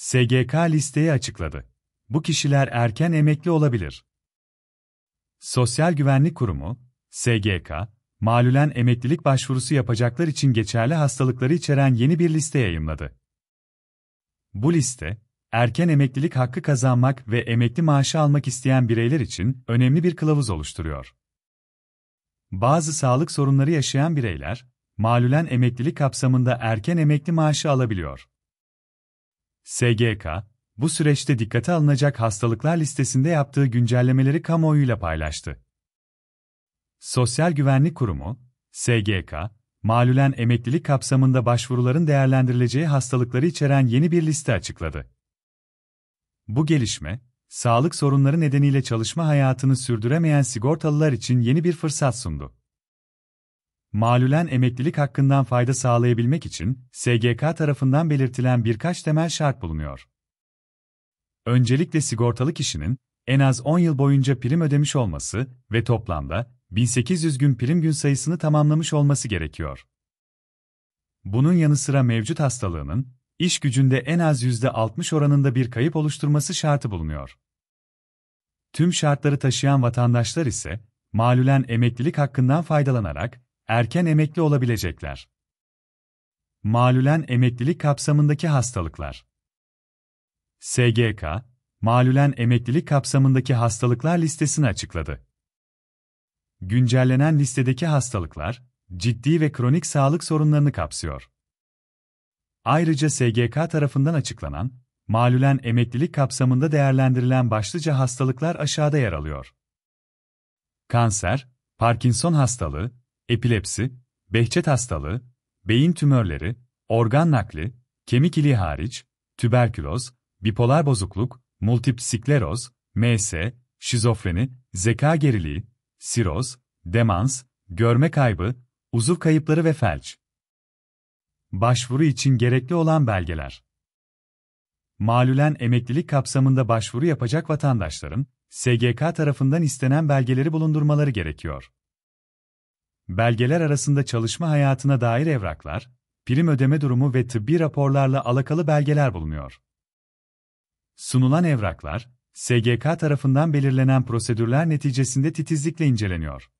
SGK listeyi açıkladı. Bu kişiler erken emekli olabilir. Sosyal Güvenlik Kurumu, SGK, malulen emeklilik başvurusu yapacaklar için geçerli hastalıkları içeren yeni bir liste yayımladı. Bu liste, erken emeklilik hakkı kazanmak ve emekli maaşı almak isteyen bireyler için önemli bir kılavuz oluşturuyor. Bazı sağlık sorunları yaşayan bireyler, malulen emeklilik kapsamında erken emekli maaşı alabiliyor. SGK, bu süreçte dikkate alınacak hastalıklar listesinde yaptığı güncellemeleri kamuoyuyla paylaştı. Sosyal Güvenlik Kurumu, SGK, malulen emeklilik kapsamında başvuruların değerlendirileceği hastalıkları içeren yeni bir liste açıkladı. Bu gelişme, sağlık sorunları nedeniyle çalışma hayatını sürdüremeyen sigortalılar için yeni bir fırsat sundu. Malulen emeklilik hakkından fayda sağlayabilmek için SGK tarafından belirtilen birkaç temel şart bulunuyor. Öncelikle sigortalı kişinin en az 10 yıl boyunca prim ödemiş olması ve toplamda 1800 gün prim gün sayısını tamamlamış olması gerekiyor. Bunun yanı sıra mevcut hastalığının iş gücünde en az %60 oranında bir kayıp oluşturması şartı bulunuyor. Tüm şartları taşıyan vatandaşlar ise malulen emeklilik hakkından faydalanarak erken emekli olabilecekler. Malulen emeklilik kapsamındaki hastalıklar. SGK, malulen emeklilik kapsamındaki hastalıklar listesini açıkladı. Güncellenen listedeki hastalıklar, ciddi ve kronik sağlık sorunlarını kapsıyor. Ayrıca SGK tarafından açıklanan, malulen emeklilik kapsamında değerlendirilen başlıca hastalıklar aşağıda yer alıyor. Kanser, Parkinson hastalığı, epilepsi, behçet hastalığı, beyin tümörleri, organ nakli, kemik iliği hariç, tüberküloz, bipolar bozukluk, multipsikleroz, MS, şizofreni, zeka geriliği, siroz, demans, görme kaybı, uzuv kayıpları ve felç. Başvuru için gerekli olan belgeler. Malulen emeklilik kapsamında başvuru yapacak vatandaşların, SGK tarafından istenen belgeleri bulundurmaları gerekiyor belgeler arasında çalışma hayatına dair evraklar, prim ödeme durumu ve tıbbi raporlarla alakalı belgeler bulunuyor. Sunulan evraklar, SGK tarafından belirlenen prosedürler neticesinde titizlikle inceleniyor.